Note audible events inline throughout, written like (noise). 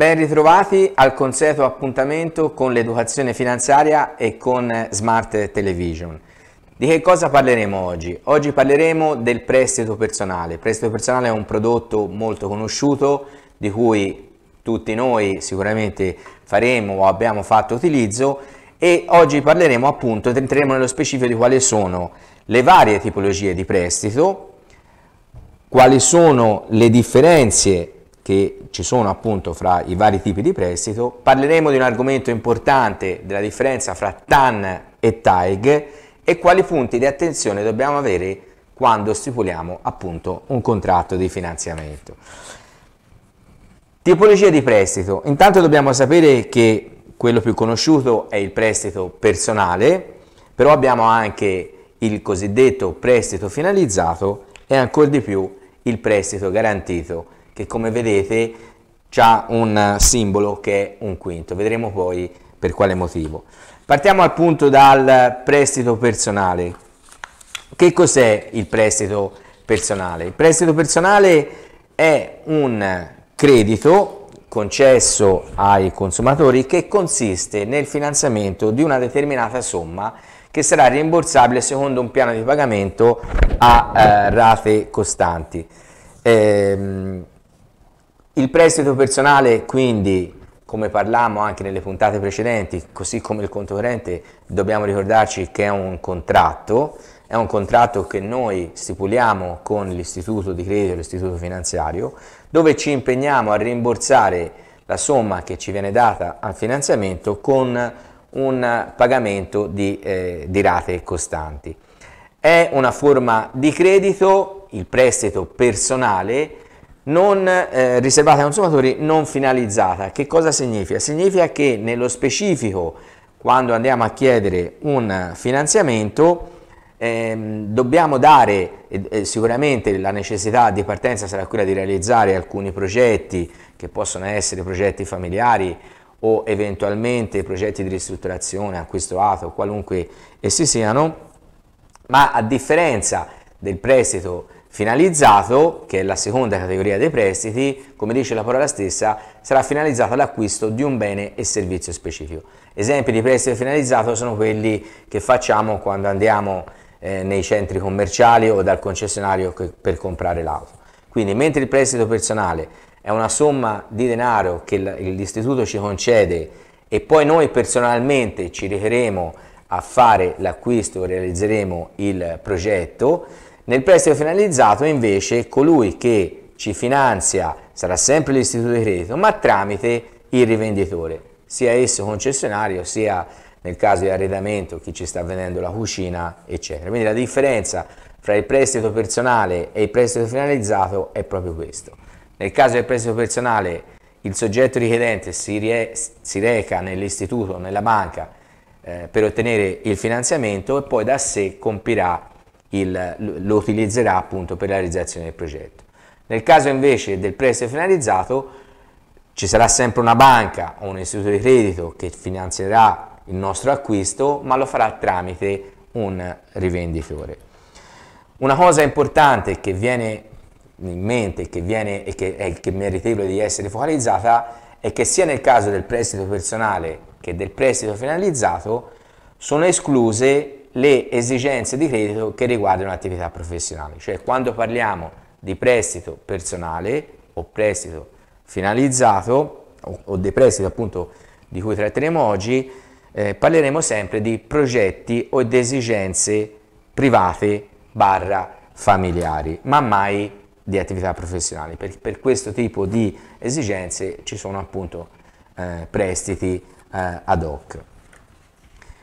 Ben ritrovati al consueto appuntamento con l'educazione finanziaria e con Smart Television. Di che cosa parleremo oggi? Oggi parleremo del prestito personale. Il prestito personale è un prodotto molto conosciuto di cui tutti noi sicuramente faremo o abbiamo fatto utilizzo e oggi parleremo appunto, entreremo nello specifico di quali sono le varie tipologie di prestito, quali sono le differenze che ci sono appunto fra i vari tipi di prestito. Parleremo di un argomento importante della differenza fra TAN e TAEG e quali punti di attenzione dobbiamo avere quando stipuliamo appunto un contratto di finanziamento. Tipologia di prestito. Intanto dobbiamo sapere che quello più conosciuto è il prestito personale, però abbiamo anche il cosiddetto prestito finalizzato e ancora di più il prestito garantito che come vedete ha un simbolo che è un quinto, vedremo poi per quale motivo. Partiamo appunto dal prestito personale. Che cos'è il prestito personale? Il prestito personale è un credito concesso ai consumatori che consiste nel finanziamento di una determinata somma che sarà rimborsabile secondo un piano di pagamento a eh, rate costanti. Ehm, il prestito personale, quindi, come parlavamo anche nelle puntate precedenti, così come il conto corrente, dobbiamo ricordarci che è un contratto, è un contratto che noi stipuliamo con l'istituto di credito, l'istituto finanziario, dove ci impegniamo a rimborsare la somma che ci viene data al finanziamento con un pagamento di, eh, di rate costanti. È una forma di credito, il prestito personale, non eh, riservata ai consumatori non finalizzata. Che cosa significa? Significa che nello specifico quando andiamo a chiedere un finanziamento ehm, dobbiamo dare eh, sicuramente la necessità di partenza sarà quella di realizzare alcuni progetti che possono essere progetti familiari o eventualmente progetti di ristrutturazione, acquisto ATO, qualunque essi siano, ma a differenza del prestito finalizzato, che è la seconda categoria dei prestiti, come dice la parola stessa, sarà finalizzato all'acquisto di un bene e servizio specifico. Esempi di prestito finalizzato sono quelli che facciamo quando andiamo eh, nei centri commerciali o dal concessionario per comprare l'auto. Quindi mentre il prestito personale è una somma di denaro che l'istituto ci concede e poi noi personalmente ci recheremo a fare l'acquisto, realizzeremo il progetto, nel prestito finalizzato invece colui che ci finanzia sarà sempre l'istituto di credito ma tramite il rivenditore, sia esso concessionario sia nel caso di arredamento chi ci sta vendendo la cucina eccetera. Quindi la differenza fra il prestito personale e il prestito finalizzato è proprio questo. Nel caso del prestito personale il soggetto richiedente si, re, si reca nell'istituto, nella banca eh, per ottenere il finanziamento e poi da sé compirà il, lo utilizzerà appunto per la realizzazione del progetto. Nel caso invece del prestito finalizzato ci sarà sempre una banca o un istituto di credito che finanzierà il nostro acquisto, ma lo farà tramite un rivenditore. Una cosa importante che viene in mente che viene, e che è che meritevole di essere focalizzata è che sia nel caso del prestito personale che del prestito finalizzato sono escluse le esigenze di credito che riguardano attività professionali. cioè quando parliamo di prestito personale o prestito finalizzato o, o dei prestiti appunto di cui tratteremo oggi, eh, parleremo sempre di progetti o di esigenze private barra familiari, ma mai di attività professionali. Per, per questo tipo di esigenze ci sono appunto eh, prestiti eh, ad hoc.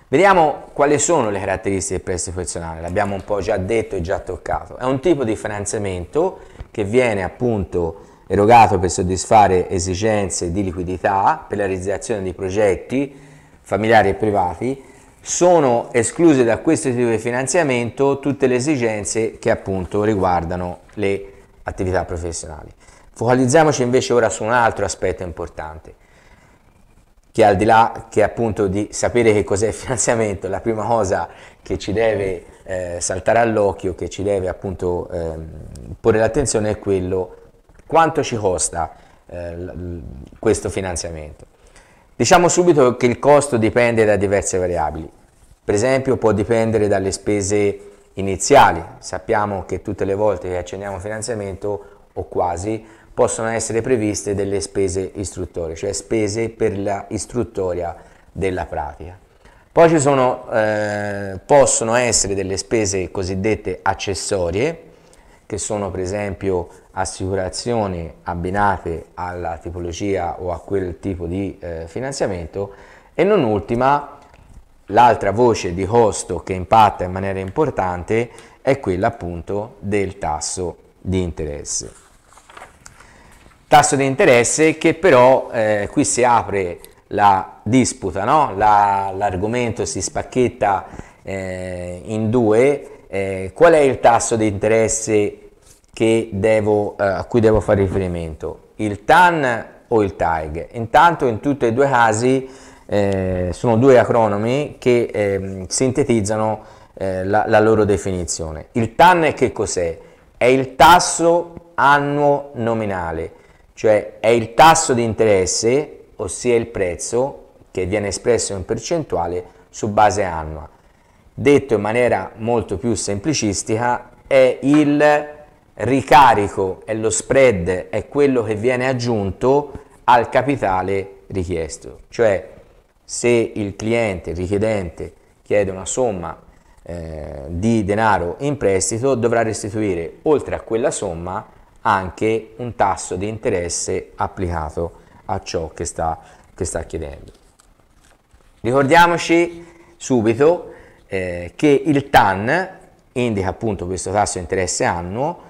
Vediamo quali sono le caratteristiche del prestito personale, l'abbiamo un po' già detto e già toccato. È un tipo di finanziamento che viene appunto erogato per soddisfare esigenze di liquidità per la realizzazione di progetti familiari e privati, sono escluse da questo tipo di finanziamento tutte le esigenze che appunto riguardano le attività professionali. Focalizziamoci invece ora su un altro aspetto importante che al di là che appunto di sapere che cos'è il finanziamento, la prima cosa che ci deve eh, saltare all'occhio, che ci deve appunto eh, porre l'attenzione è quello quanto ci costa eh, questo finanziamento. Diciamo subito che il costo dipende da diverse variabili, per esempio può dipendere dalle spese iniziali, sappiamo che tutte le volte che accendiamo finanziamento o quasi possono essere previste delle spese istruttorie, cioè spese per la istruttoria della pratica. Poi sono, eh, possono essere delle spese cosiddette accessorie, che sono per esempio assicurazioni abbinate alla tipologia o a quel tipo di eh, finanziamento e non ultima l'altra voce di costo che impatta in maniera importante è quella appunto del tasso di interesse tasso di interesse che però eh, qui si apre la disputa, no? la, l'argomento si spacchetta eh, in due, eh, qual è il tasso di interesse devo, eh, a cui devo fare riferimento? Il TAN o il TAIG? Intanto in tutti e due i casi eh, sono due acronomi che ehm, sintetizzano eh, la, la loro definizione. Il TAN che cos'è? È il tasso annuo nominale cioè è il tasso di interesse, ossia il prezzo, che viene espresso in percentuale su base annua. Detto in maniera molto più semplicistica, è il ricarico, è lo spread, è quello che viene aggiunto al capitale richiesto. Cioè, se il cliente, il richiedente, chiede una somma eh, di denaro in prestito, dovrà restituire oltre a quella somma anche un tasso di interesse applicato a ciò che sta, che sta chiedendo. Ricordiamoci subito eh, che il TAN indica appunto questo tasso di interesse annuo,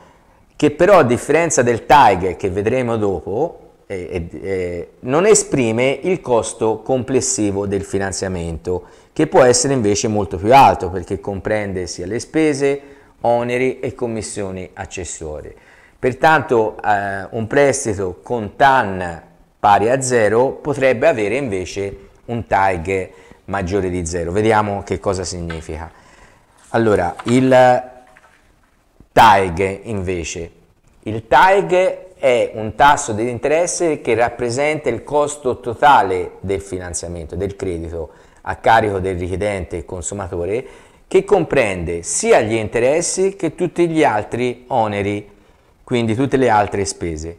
che però a differenza del TAIG che vedremo dopo, eh, eh, eh, non esprime il costo complessivo del finanziamento, che può essere invece molto più alto perché comprende sia le spese, oneri e commissioni accessorie. Pertanto eh, un prestito con TAN pari a 0 potrebbe avere invece un TAG maggiore di 0. Vediamo che cosa significa. Allora, il TAG invece. Il TAG è un tasso di interesse che rappresenta il costo totale del finanziamento, del credito a carico del richiedente e consumatore che comprende sia gli interessi che tutti gli altri oneri quindi tutte le altre spese.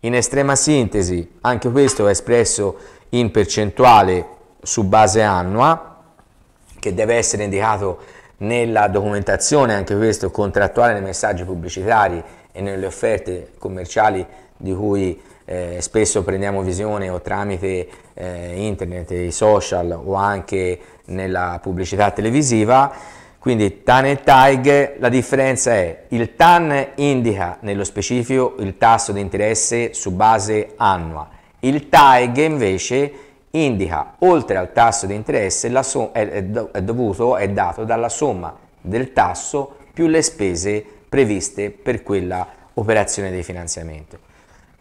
In estrema sintesi, anche questo è espresso in percentuale su base annua, che deve essere indicato nella documentazione, anche questo contrattuale nei messaggi pubblicitari e nelle offerte commerciali di cui eh, spesso prendiamo visione o tramite eh, internet, i social o anche nella pubblicità televisiva quindi TAN e TAIG, la differenza è il TAN indica nello specifico il tasso di interesse su base annua, il TAIG invece indica oltre al tasso di interesse so- è, dovuto, è dato dalla somma del tasso più le spese previste per quella operazione di finanziamento.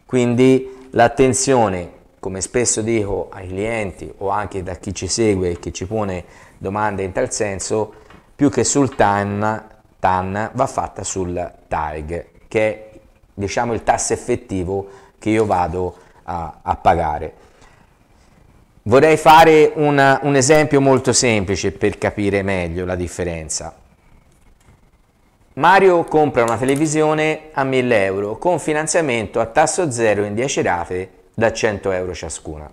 Quindi l'attenzione, come spesso dico ai clienti o anche da chi ci segue e che ci pone domande in tal senso, più che sul TAN, TAN va fatta sul TAG, che è diciamo, il tasso effettivo che io vado a, a pagare. Vorrei fare una, un esempio molto semplice per capire meglio la differenza. Mario compra una televisione a 1000 euro con finanziamento a tasso zero in 10 rate da 100 euro ciascuna.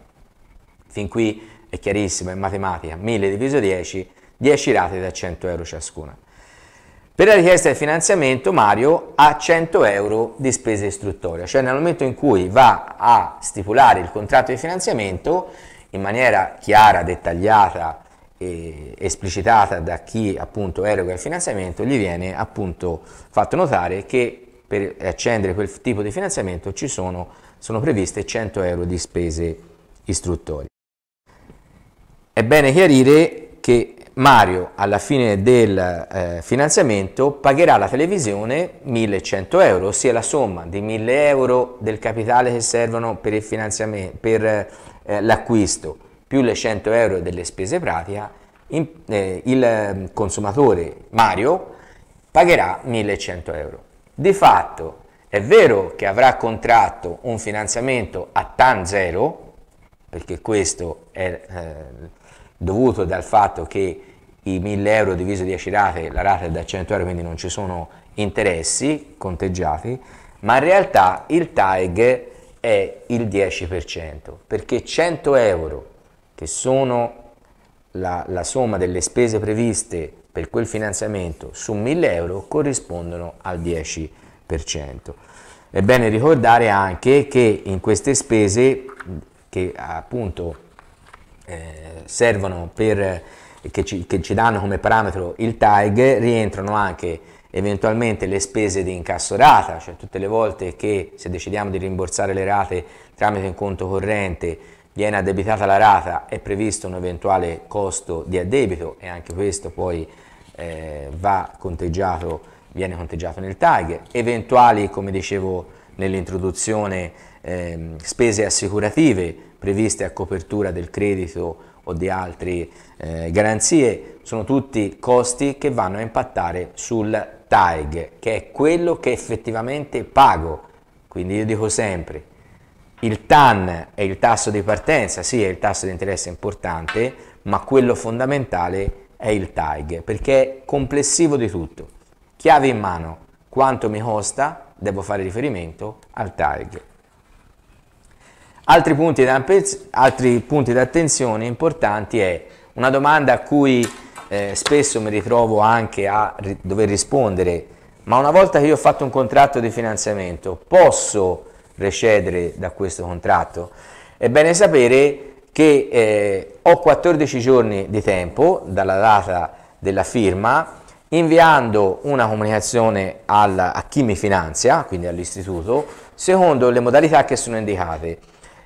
Fin qui è chiarissimo, è matematica, 1000 diviso 10 10 rate da 100 euro ciascuna. Per la richiesta di finanziamento Mario ha 100 euro di spese istruttoria, cioè nel momento in cui va a stipulare il contratto di finanziamento in maniera chiara, dettagliata e esplicitata da chi appunto eroga il finanziamento, gli viene appunto fatto notare che per accendere quel tipo di finanziamento ci sono, sono previste 100 euro di spese istruttorie. È bene chiarire che Mario alla fine del eh, finanziamento pagherà alla televisione 1100 euro, ossia la somma dei 1000 euro del capitale che servono per, il finanziamento, per eh, l'acquisto più le 100 euro delle spese pratiche, in, eh, il ehm, consumatore Mario pagherà 1100 euro. Di fatto è vero che avrà contratto un finanziamento a TAN zero, perché questo è eh, dovuto dal fatto che i 1000 euro diviso 10 rate, la rata è da 100 euro, quindi non ci sono interessi conteggiati, ma in realtà il TAEG è il 10%, perché 100 euro, che sono la, la somma delle spese previste per quel finanziamento, su 1000 euro corrispondono al 10%. È bene ricordare anche che in queste spese, che appunto eh, servono per che ci, che ci danno come parametro il TAG, rientrano anche eventualmente le spese di incasso rata, cioè tutte le volte che se decidiamo di rimborsare le rate tramite un conto corrente viene addebitata la rata è previsto un eventuale costo di addebito e anche questo poi eh, va conteggiato, viene conteggiato nel tag, eventuali come dicevo nell'introduzione eh, spese assicurative previste a copertura del credito o di altre eh, garanzie, sono tutti costi che vanno a impattare sul TAEG, che è quello che effettivamente pago. Quindi io dico sempre, il TAN è il tasso di partenza, sì è il tasso di interesse importante, ma quello fondamentale è il TAG, perché è complessivo di tutto. Chiave in mano, quanto mi costa, devo fare riferimento al TAG. Altri punti, altri punti d'attenzione importanti è una domanda a cui eh, spesso mi ritrovo anche a ri dover rispondere, ma una volta che io ho fatto un contratto di finanziamento posso recedere da questo contratto? È bene sapere che eh, ho 14 giorni di tempo dalla data della firma inviando una comunicazione alla, a chi mi finanzia, quindi all'istituto, secondo le modalità che sono indicate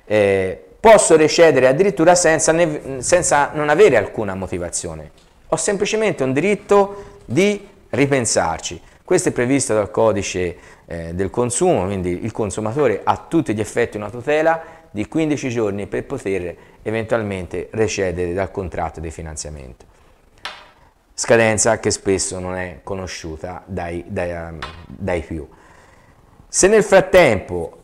eh, posso recedere addirittura senza, ne, senza non avere alcuna motivazione. Ho semplicemente un diritto di ripensarci. Questo è previsto dal codice eh, del consumo, quindi il consumatore ha tutti gli effetti una tutela di 15 giorni per poter eventualmente recedere dal contratto di finanziamento. Scadenza che spesso non è conosciuta dai, dai, dai più. Se nel frattempo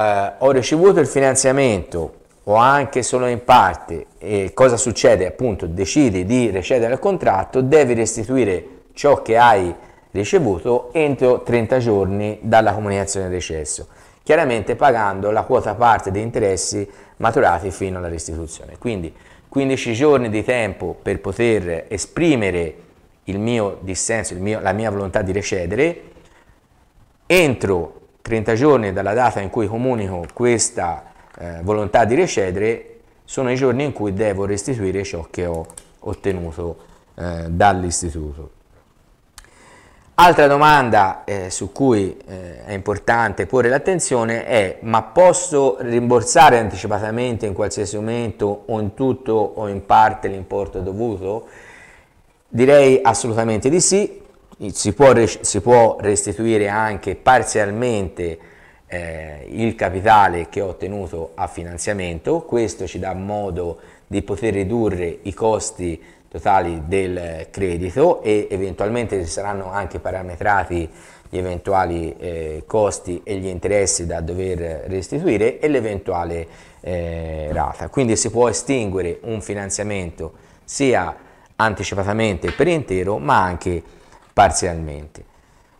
eh, ho ricevuto il finanziamento o anche solo in parte, e cosa succede? Appunto, decidi di recedere al contratto, devi restituire ciò che hai ricevuto entro 30 giorni dalla comunicazione del recesso, chiaramente pagando la quota parte dei interessi maturati fino alla restituzione. Quindi 15 giorni di tempo per poter esprimere il mio dissenso, il mio, la mia volontà di recedere, entro 30 giorni dalla data in cui comunico questa eh, volontà di recedere sono i giorni in cui devo restituire ciò che ho ottenuto eh, dall'istituto. Altra domanda eh, su cui eh, è importante porre l'attenzione è ma posso rimborsare anticipatamente in qualsiasi momento o in tutto o in parte l'importo dovuto? Direi assolutamente di sì, si può, si può restituire anche parzialmente eh, il capitale che ho ottenuto a finanziamento, questo ci dà modo di poter ridurre i costi totali del credito e eventualmente saranno anche parametrati gli eventuali eh, costi e gli interessi da dover restituire e l'eventuale eh, rata. Quindi si può estinguere un finanziamento sia anticipatamente per intero ma anche parzialmente.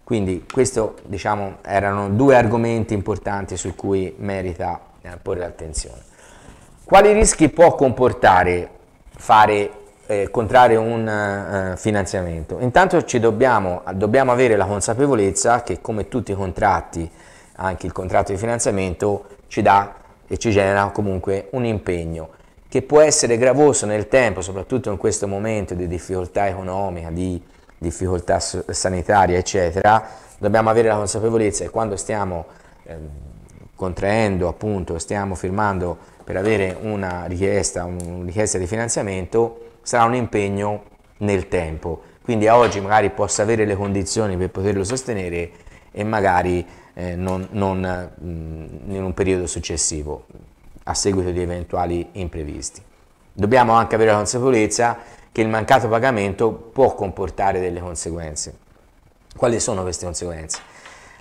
Quindi questi diciamo, erano due argomenti importanti su cui merita eh, porre attenzione. Quali rischi può comportare fare, eh, contrarre un eh, finanziamento? Intanto dobbiamo, dobbiamo avere la consapevolezza che come tutti i contratti, anche il contratto di finanziamento ci dà e ci genera comunque un impegno che può essere gravoso nel tempo, soprattutto in questo momento di difficoltà economica, di difficoltà sanitarie, eccetera, dobbiamo avere la consapevolezza che quando stiamo eh, contraendo, appunto, stiamo firmando per avere una richiesta, una richiesta di finanziamento, sarà un impegno nel tempo. Quindi a oggi magari possa avere le condizioni per poterlo sostenere e magari eh, non, non mh, in un periodo successivo, a seguito di eventuali imprevisti. Dobbiamo anche avere la consapevolezza che il mancato pagamento può comportare delle conseguenze. Quali sono queste conseguenze?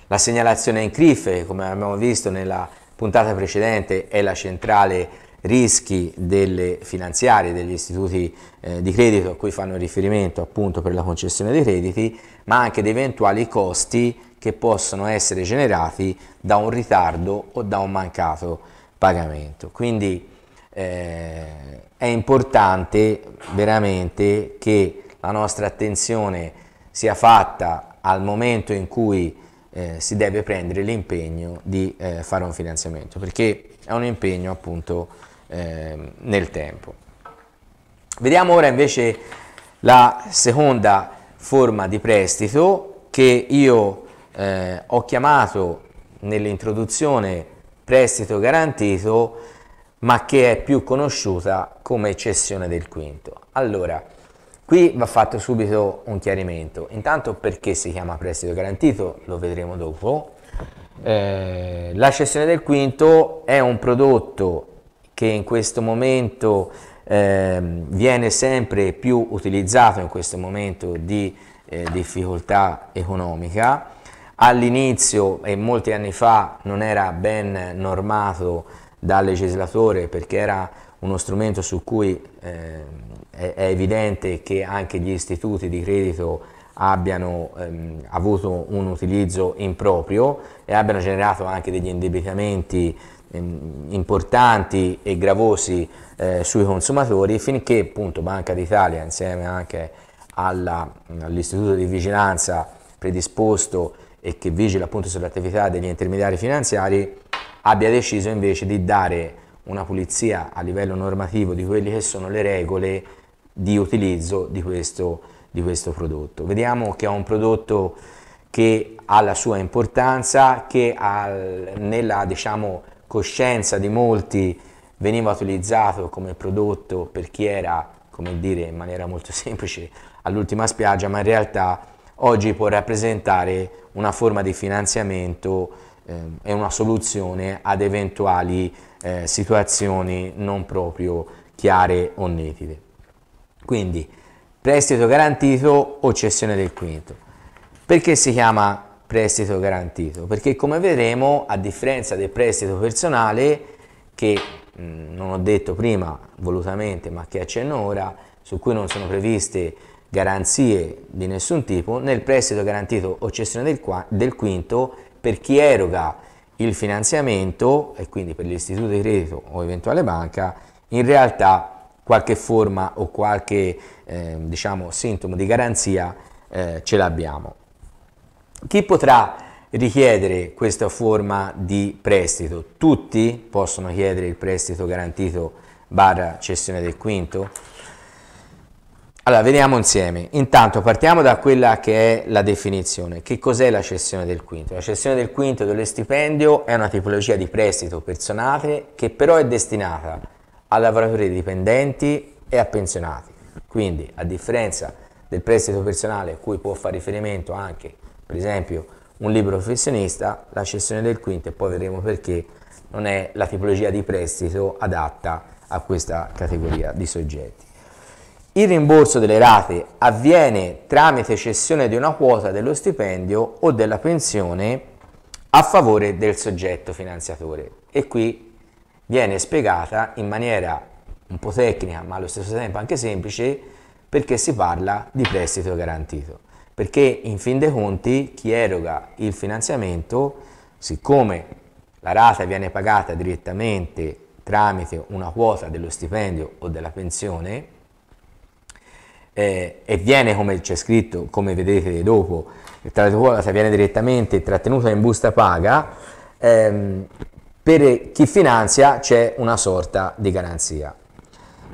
La segnalazione in CRIF, come abbiamo visto nella puntata precedente, è la centrale rischi delle finanziarie, degli istituti eh, di credito a cui fanno riferimento appunto per la concessione dei crediti, ma anche di eventuali costi che possono essere generati da un ritardo o da un mancato pagamento. Quindi eh, è importante veramente che la nostra attenzione sia fatta al momento in cui eh, si deve prendere l'impegno di eh, fare un finanziamento, perché è un impegno appunto ehm, nel tempo. Vediamo ora invece la seconda forma di prestito che io eh, ho chiamato nell'introduzione prestito garantito ma che è più conosciuta come cessione del quinto. Allora, qui va fatto subito un chiarimento. Intanto perché si chiama prestito garantito, lo vedremo dopo. Eh, la cessione del quinto è un prodotto che in questo momento eh, viene sempre più utilizzato in questo momento di eh, difficoltà economica. All'inizio e molti anni fa non era ben normato dal legislatore perché era uno strumento su cui eh, è, è, evidente che anche gli istituti di credito abbiano ehm, avuto un utilizzo improprio e abbiano generato anche degli indebitamenti ehm, importanti e gravosi eh, sui consumatori finché appunto Banca d'Italia insieme anche all'istituto di vigilanza predisposto e che vigila appunto sull'attività degli intermediari finanziari abbia deciso invece di dare una pulizia a livello normativo di quelle che sono le regole di utilizzo di questo, di questo prodotto. Vediamo che è un prodotto che ha la sua importanza, che al, nella diciamo, coscienza di molti veniva utilizzato come prodotto per chi era, come dire in maniera molto (laughs) semplice, all'ultima spiaggia, ma in realtà oggi può rappresentare una forma di finanziamento Ehm, è una soluzione ad eventuali eh, situazioni non proprio chiare o nitide. Quindi prestito garantito o cessione del quinto. Perché si chiama prestito garantito? Perché come vedremo, a differenza del prestito personale, che mh, non ho detto prima volutamente, ma che accenno ora, su cui non sono previste garanzie di nessun tipo, nel prestito garantito o cessione del, del quinto per chi eroga il finanziamento e quindi per l'istituto di credito o eventuale banca, in realtà qualche forma o qualche eh, diciamo, sintomo di garanzia eh, ce l'abbiamo. Chi potrà richiedere questa forma di prestito? Tutti possono chiedere il prestito garantito barra cessione del quinto? Allora, veniamo insieme. Intanto partiamo da quella che è la definizione. Che cos'è la cessione del quinto? La cessione del quinto dello stipendio è una tipologia di prestito personale che però è destinata a lavoratori dipendenti e a pensionati. Quindi, a differenza del prestito personale a cui può fare riferimento anche, per esempio, un libero professionista, la cessione del quinto, e poi vedremo perché, non è la tipologia di prestito adatta a questa categoria di soggetti. Il rimborso delle rate avviene tramite cessione di una quota dello stipendio o della pensione a favore del soggetto finanziatore e qui viene spiegata in maniera un po' tecnica ma allo stesso tempo anche semplice perché si parla di prestito garantito perché in fin dei conti chi eroga il finanziamento siccome la rata viene pagata direttamente tramite una quota dello stipendio o della pensione eh, e viene come c'è scritto, come vedete dopo, tra le scuole se viene direttamente trattenuta in busta paga, ehm, per chi finanzia c'è una sorta di garanzia.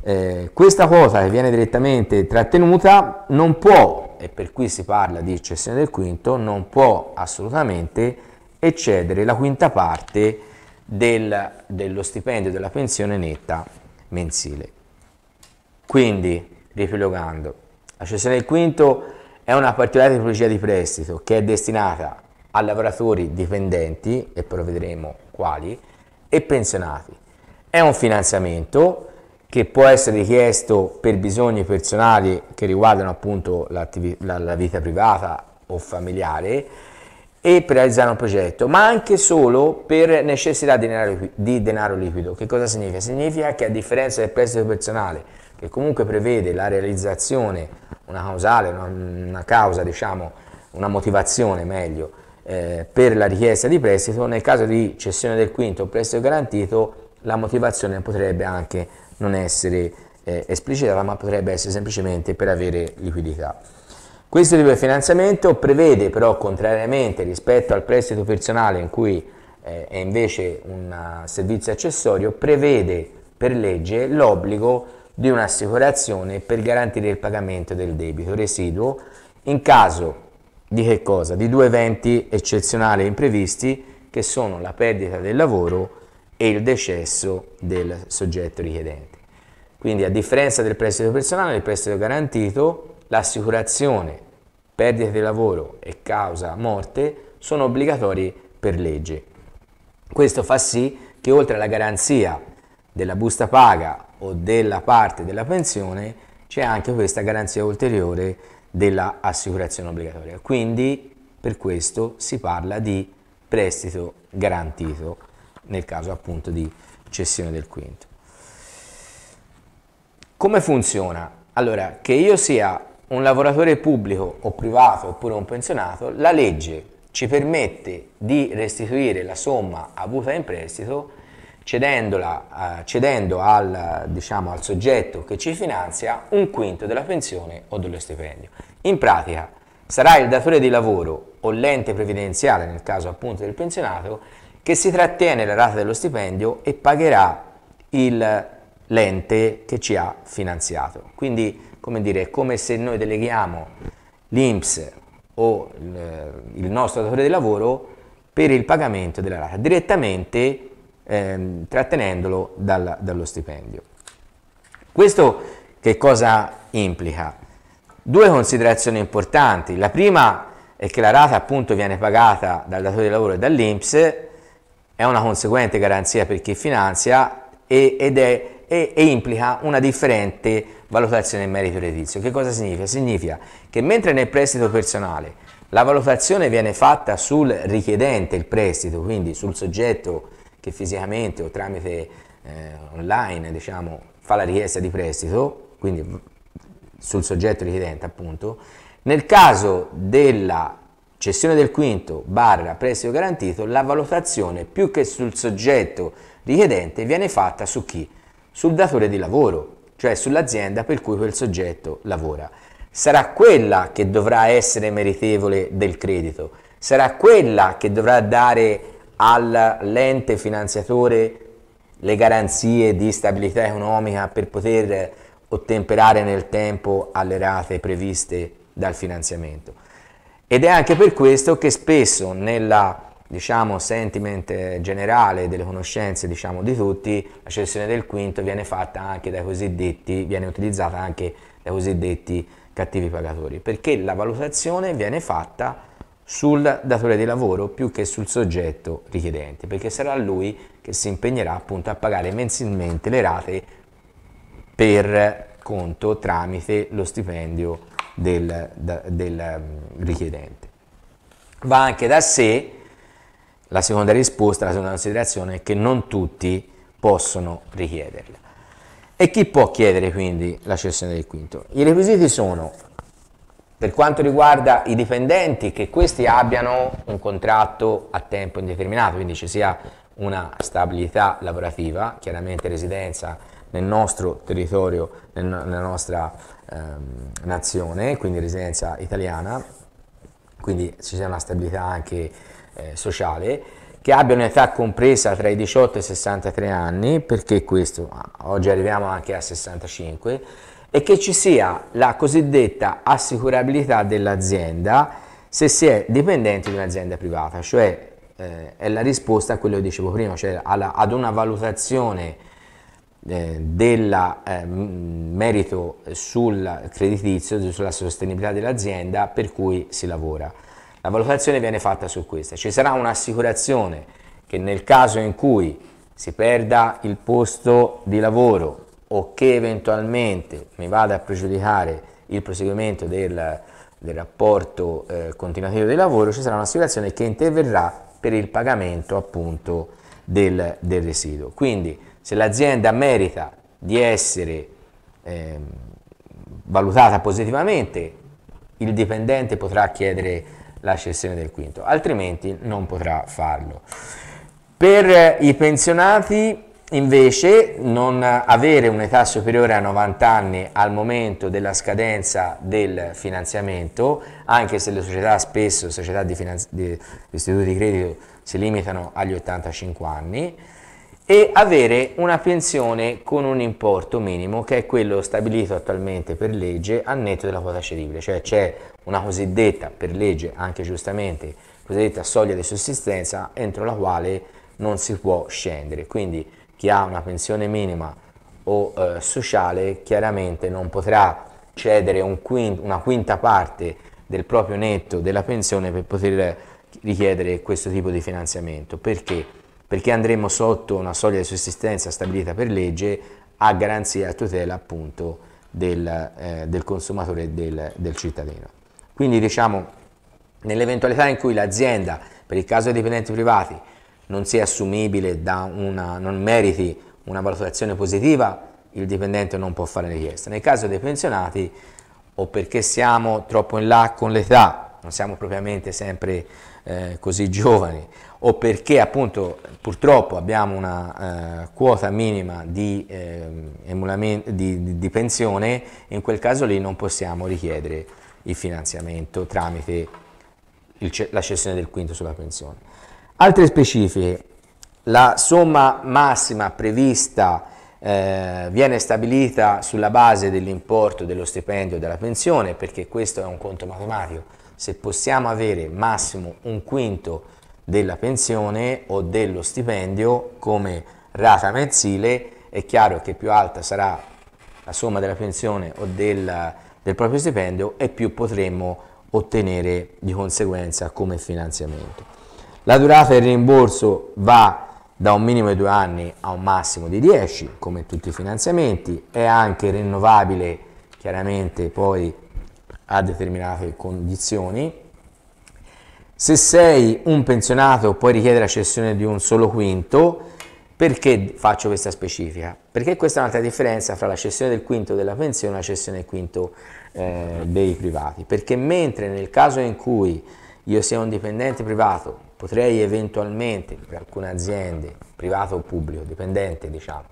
Eh, questa cosa che viene direttamente trattenuta non può, e per cui si parla di cessione del quinto, non può assolutamente eccedere la quinta parte del, dello stipendio della pensione netta mensile. Quindi Riepilogando, la cessione del quinto è una particolare tipologia di prestito che è destinata a lavoratori dipendenti, e poi vedremo quali, e pensionati. È un finanziamento che può essere richiesto per bisogni personali che riguardano appunto la, la vita privata o familiare e per realizzare un progetto, ma anche solo per necessità di denaro, di denaro liquido. Che cosa significa? Significa che a differenza del prestito personale, che comunque prevede la realizzazione, una causale, una, una causa, diciamo, una motivazione meglio, eh, per la richiesta di prestito, nel caso di cessione del quinto o prestito garantito, la motivazione potrebbe anche non essere eh, esplicitata, ma potrebbe essere semplicemente per avere liquidità. Questo tipo di finanziamento prevede però, contrariamente rispetto al prestito personale in cui eh, è invece un servizio accessorio, prevede per legge l'obbligo di un'assicurazione per garantire il pagamento del debito residuo in caso di che cosa? Di due eventi eccezionali e imprevisti che sono la perdita del lavoro e il decesso del soggetto richiedente. Quindi a differenza del prestito personale, il prestito garantito, l'assicurazione, perdita di lavoro e causa morte sono obbligatori per legge. Questo fa sì che oltre alla garanzia della busta paga o della parte della pensione c'è anche questa garanzia ulteriore dell'assicurazione obbligatoria. Quindi per questo si parla di prestito garantito nel caso appunto di cessione del quinto. Come funziona? Allora, che io sia un lavoratore pubblico o privato oppure un pensionato, la legge ci permette di restituire la somma avuta in prestito cedendola, eh, cedendo al, diciamo, al soggetto che ci finanzia un quinto della pensione o dello stipendio. In pratica sarà il datore di lavoro o l'ente previdenziale, nel caso appunto del pensionato, che si trattiene la rata dello stipendio e pagherà il, l'ente che ci ha finanziato. Quindi, come dire, è come se noi deleghiamo l'INPS o il nostro datore di lavoro per il pagamento della rata direttamente ehm, trattenendolo dalla, dallo stipendio. Questo che cosa implica? Due considerazioni importanti. La prima è che la rata appunto viene pagata dal datore di lavoro e dall'Inps, è una conseguente garanzia per chi finanzia e, ed è e, e, implica una differente valutazione in merito redditizio. Che cosa significa? Significa che mentre nel prestito personale la valutazione viene fatta sul richiedente il prestito, quindi sul soggetto che fisicamente o tramite eh, online diciamo, fa la richiesta di prestito, quindi sul soggetto richiedente appunto, nel caso della cessione del quinto barra prestito garantito, la valutazione più che sul soggetto richiedente viene fatta su chi? Sul datore di lavoro, cioè sull'azienda per cui quel soggetto lavora. Sarà quella che dovrà essere meritevole del credito, sarà quella che dovrà dare all'ente finanziatore le garanzie di stabilità economica per poter ottemperare nel tempo alle rate previste dal finanziamento. Ed è anche per questo che spesso nella diciamo, sentiment generale delle conoscenze diciamo, di tutti, la cessione del quinto viene fatta anche dai cosiddetti, viene utilizzata anche dai cosiddetti cattivi pagatori, perché la valutazione viene fatta sul datore di lavoro più che sul soggetto richiedente, perché sarà lui che si impegnerà appunto a pagare mensilmente le rate per conto tramite lo stipendio del, del um, richiedente. Va anche da sé la seconda risposta, la seconda considerazione è che non tutti possono richiederla. E chi può chiedere quindi la cessione del quinto? I requisiti sono per quanto riguarda i dipendenti, che questi abbiano un contratto a tempo indeterminato, quindi ci sia una stabilità lavorativa, chiaramente residenza nel nostro territorio, nel, nella nostra ehm, nazione, quindi residenza italiana, quindi ci sia una stabilità anche eh, sociale, che abbiano un'età compresa tra i 18 e i 63 anni, perché questo, oggi arriviamo anche a 65, e che ci sia la cosiddetta assicurabilità dell'azienda se si è dipendenti di un'azienda privata, cioè eh, è la risposta a quello che dicevo prima, cioè alla, ad una valutazione eh, del eh, merito sul creditizio, sulla sostenibilità dell'azienda per cui si lavora. La valutazione viene fatta su questa. Ci sarà un'assicurazione che nel caso in cui si perda il posto di lavoro o che eventualmente mi vada a pregiudicare il proseguimento del, del rapporto eh, continuativo di lavoro, ci sarà un'assicurazione che interverrà per il pagamento appunto del, del residuo. Quindi se l'azienda merita di essere eh, valutata positivamente, il dipendente potrà chiedere la cessione del quinto, altrimenti non potrà farlo. Per i pensionati Invece non avere un'età superiore a 90 anni al momento della scadenza del finanziamento, anche se le società spesso, società di, di istituti di credito, si limitano agli 85 anni, e avere una pensione con un importo minimo che è quello stabilito attualmente per legge a netto della quota cedibile, cioè c'è una cosiddetta per legge, anche giustamente, cosiddetta soglia di sussistenza entro la quale non si può scendere, quindi chi ha una pensione minima o eh, sociale chiaramente non potrà cedere un quinto, una quinta parte del proprio netto della pensione per poter richiedere questo tipo di finanziamento. Perché? Perché andremo sotto una soglia di sussistenza stabilita per legge a garanzia e a tutela appunto del, eh, del consumatore e del, del cittadino. Quindi diciamo, nell'eventualità in cui l'azienda, per il caso dei dipendenti privati, non sia assumibile da una, non meriti una valutazione positiva, il dipendente non può fare richiesta. Nel caso dei pensionati o perché siamo troppo in là con l'età, non siamo propriamente sempre eh, così giovani, o perché appunto purtroppo abbiamo una eh, quota minima di, eh, di, di pensione, in quel caso lì non possiamo richiedere il finanziamento tramite il, la cessione del quinto sulla pensione. Altre specifiche, la somma massima prevista eh, viene stabilita sulla base dell'importo dello stipendio e della pensione perché questo è un conto matematico. Se possiamo avere massimo un quinto della pensione o dello stipendio come rata mensile, è chiaro che più alta sarà la somma della pensione o del, del proprio stipendio e più potremmo ottenere di conseguenza come finanziamento. La durata del rimborso va da un minimo di due anni a un massimo di 10, come tutti i finanziamenti, è anche rinnovabile chiaramente poi a determinate condizioni. Se sei un pensionato puoi richiedere la cessione di un solo quinto, perché faccio questa specifica? Perché questa è un'altra differenza tra la cessione del quinto della pensione e la cessione del quinto eh, dei privati, perché mentre nel caso in cui io sia un dipendente privato potrei eventualmente per alcune aziende, privato o pubblico, dipendente diciamo,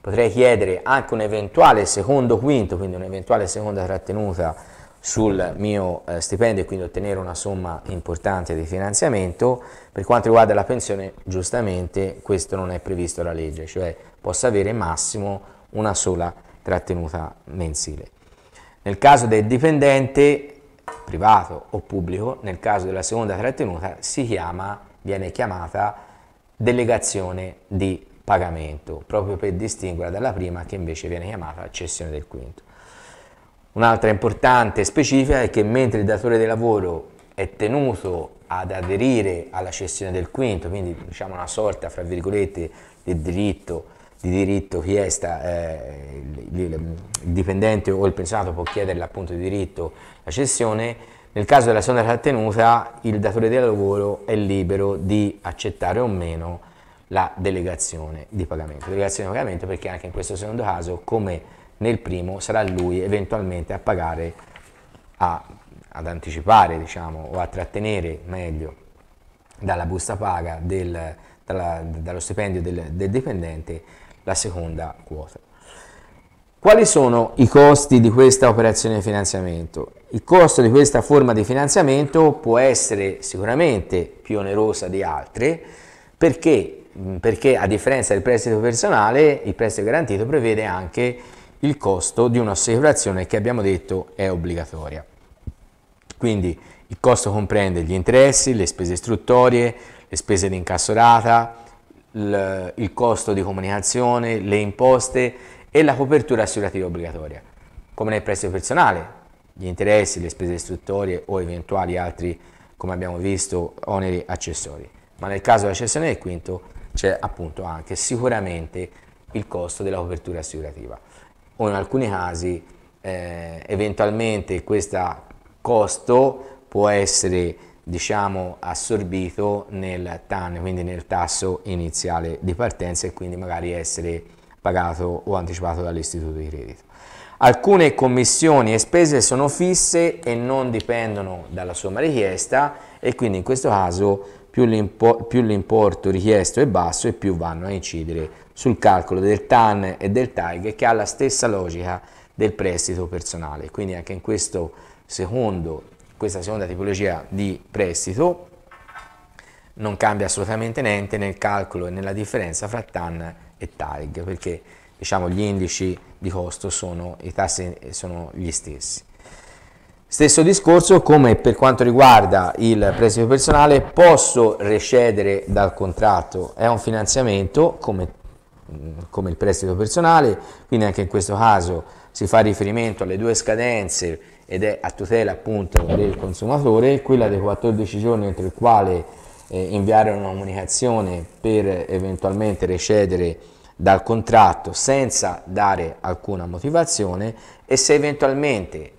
potrei chiedere anche un eventuale secondo quinto, quindi un'eventuale seconda trattenuta sul mio eh, stipendio e quindi ottenere una somma importante di finanziamento. Per quanto riguarda la pensione, giustamente questo non è previsto dalla legge, cioè posso avere massimo una sola trattenuta mensile. Nel caso del dipendente privato o pubblico, nel caso della seconda trattenuta chiama, viene chiamata delegazione di pagamento, proprio per distinguerla dalla prima che invece viene chiamata cessione del quinto. Un'altra importante specifica è che mentre il datore di lavoro è tenuto ad aderire alla cessione del quinto, quindi diciamo una sorta, fra virgolette, di diritto di diritto chiesta, eh, il, dipendente o il pensionato può chiedere l'appunto di diritto la cessione, nel caso della seconda trattenuta il datore di lavoro è libero di accettare o meno la delegazione di pagamento. Delegazione di pagamento perché anche in questo secondo caso, come nel primo, sarà lui eventualmente a pagare, a, ad anticipare diciamo, o a trattenere meglio dalla busta paga del, dalla, dallo stipendio del, del dipendente la seconda quota. Quali sono i costi di questa operazione di finanziamento? Il costo di questa forma di finanziamento può essere sicuramente più onerosa di altre perché, mm, perché a differenza del prestito personale il prestito garantito prevede anche il costo di un'assicurazione che abbiamo detto è obbligatoria. Quindi il costo comprende gli interessi, le spese istruttorie, le spese di incassorata, il costo di comunicazione, le imposte e la copertura assicurativa obbligatoria, come nel prezzo personale, gli interessi, le spese istruttorie o eventuali altri, come abbiamo visto, oneri accessori. Ma nel caso della cessione del quinto c'è appunto anche sicuramente il costo della copertura assicurativa o in alcuni casi eh, eventualmente questo costo può essere diciamo assorbito nel TAN, quindi nel tasso iniziale di partenza e quindi magari essere pagato o anticipato dall'istituto di credito. Alcune commissioni e spese sono fisse e non dipendono dalla somma richiesta e quindi in questo caso più, l'importo richiesto è basso e più vanno a incidere sul calcolo del TAN e del TAIG che ha la stessa logica del prestito personale. Quindi anche in questo secondo questa seconda tipologia di prestito non cambia assolutamente niente nel calcolo e nella differenza fra TAN e TARG perché diciamo, gli indici di costo sono, i tassi sono gli stessi. Stesso discorso come per quanto riguarda il prestito personale posso recedere dal contratto, è un finanziamento come, come il prestito personale, quindi anche in questo caso si fa riferimento alle due scadenze ed è a tutela appunto del consumatore, quella dei 14 giorni entro il quale eh, inviare una comunicazione per eventualmente recedere dal contratto senza dare alcuna motivazione e se eventualmente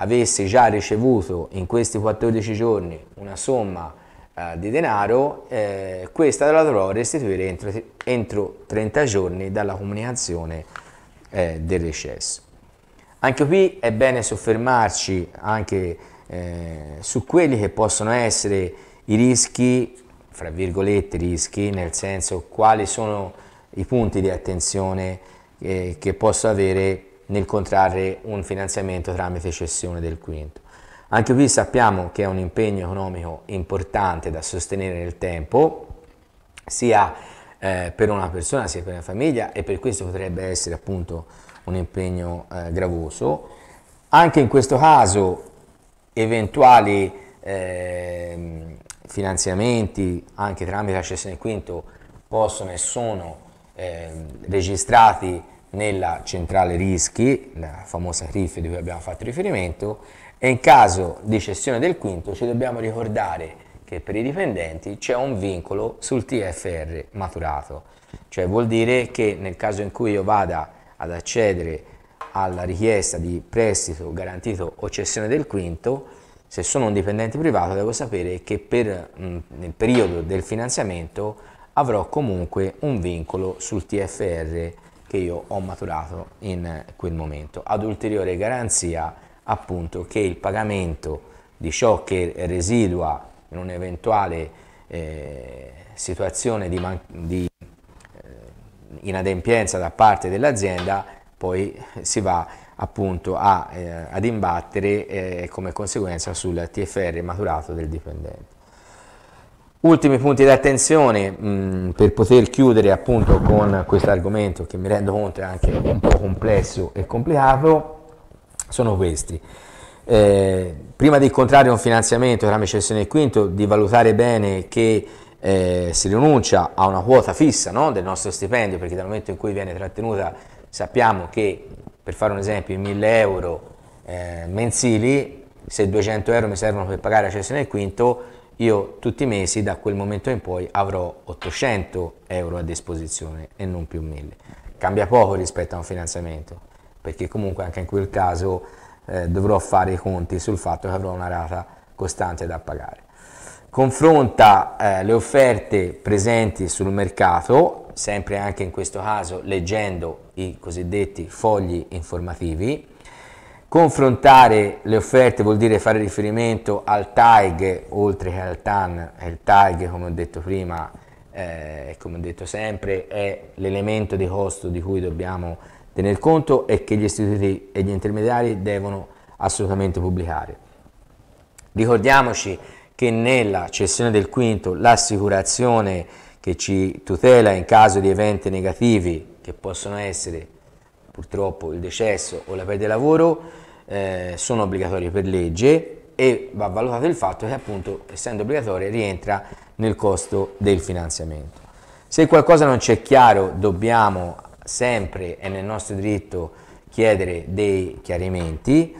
avessi già ricevuto in questi 14 giorni una somma eh, di denaro, eh, questa la dovrò restituire entro, entro 30 giorni dalla comunicazione eh, del recesso. Anche qui è bene soffermarci anche eh, su quelli che possono essere i rischi, fra virgolette rischi, nel senso quali sono i punti di attenzione eh, che posso avere nel contrarre un finanziamento tramite cessione del quinto. Anche qui sappiamo che è un impegno economico importante da sostenere nel tempo, sia eh, per una persona sia per una famiglia e per questo potrebbe essere appunto un impegno eh, gravoso. Anche in questo caso eventuali eh, finanziamenti anche tramite la cessione del quinto possono e sono eh, registrati nella centrale rischi, la famosa CRIF di cui abbiamo fatto riferimento, e in caso di cessione del quinto ci dobbiamo ricordare che per i dipendenti c'è un vincolo sul TFR maturato, cioè vuol dire che nel caso in cui io vada a ad accedere alla richiesta di prestito garantito o cessione del quinto, se sono un dipendente privato devo sapere che per, mh, mm, nel periodo del finanziamento avrò comunque un vincolo sul TFR che io ho maturato in quel momento, ad ulteriore garanzia appunto che il pagamento di ciò che residua in un'eventuale eh, situazione di, di inadempienza da parte dell'azienda poi si va appunto a, eh, ad imbattere eh, come conseguenza sul TFR maturato del dipendente. Ultimi punti di attenzione mh, mm, per poter chiudere appunto con questo argomento che mi rendo conto è anche un po' complesso e complicato sono questi. Eh, prima di incontrare un finanziamento tramite cessione quinto, di valutare bene che eh, si rinuncia a una quota fissa no, del nostro stipendio, perché dal momento in cui viene trattenuta sappiamo che, per fare un esempio, i 1000 euro eh, mensili, se 200 euro mi servono per pagare la cessione del quinto, io tutti i mesi da quel momento in poi avrò 800 euro a disposizione e non più 1000. Cambia poco rispetto a un finanziamento, perché comunque anche in quel caso eh, dovrò fare i conti sul fatto che avrò una rata costante da pagare confronta eh, le offerte presenti sul mercato, sempre anche in questo caso leggendo i cosiddetti fogli informativi. Confrontare le offerte vuol dire fare riferimento al TAIG oltre che al TAN, il TAG come ho detto prima eh, come ho detto sempre è l'elemento di costo di cui dobbiamo tener conto e che gli istituti e gli intermediari devono assolutamente pubblicare. Ricordiamoci che nella cessione del quinto l'assicurazione che ci tutela in caso di eventi negativi che possono essere purtroppo il decesso o la perdita di lavoro eh, sono obbligatorie per legge e va valutato il fatto che appunto essendo obbligatorie rientra nel costo del finanziamento. Se qualcosa non c'è chiaro dobbiamo sempre, è nel nostro diritto, chiedere dei chiarimenti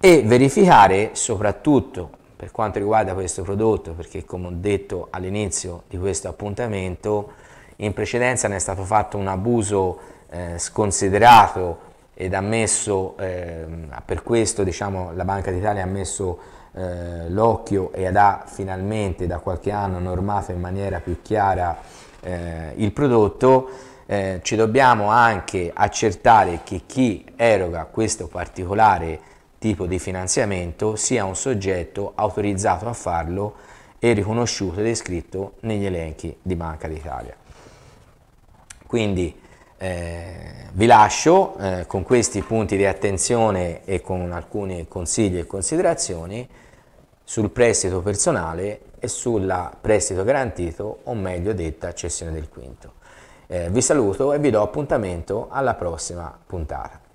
e verificare soprattutto per quanto riguarda questo prodotto, perché come ho detto all'inizio di questo appuntamento, in precedenza ne è stato fatto un abuso eh, sconsiderato ed ha messo, eh, per questo diciamo, la Banca d'Italia ha messo eh, l'occhio ed ha finalmente da qualche anno normato in maniera più chiara eh, il prodotto, eh, ci dobbiamo anche accertare che chi eroga questo particolare tipo di finanziamento sia un soggetto autorizzato a farlo e riconosciuto ed iscritto negli elenchi di Banca d'Italia. Quindi eh, vi lascio eh, con questi punti di attenzione e con alcuni consigli e considerazioni sul prestito personale e sulla prestito garantito o meglio detta cessione del quinto. Eh, vi saluto e vi do appuntamento alla prossima puntata.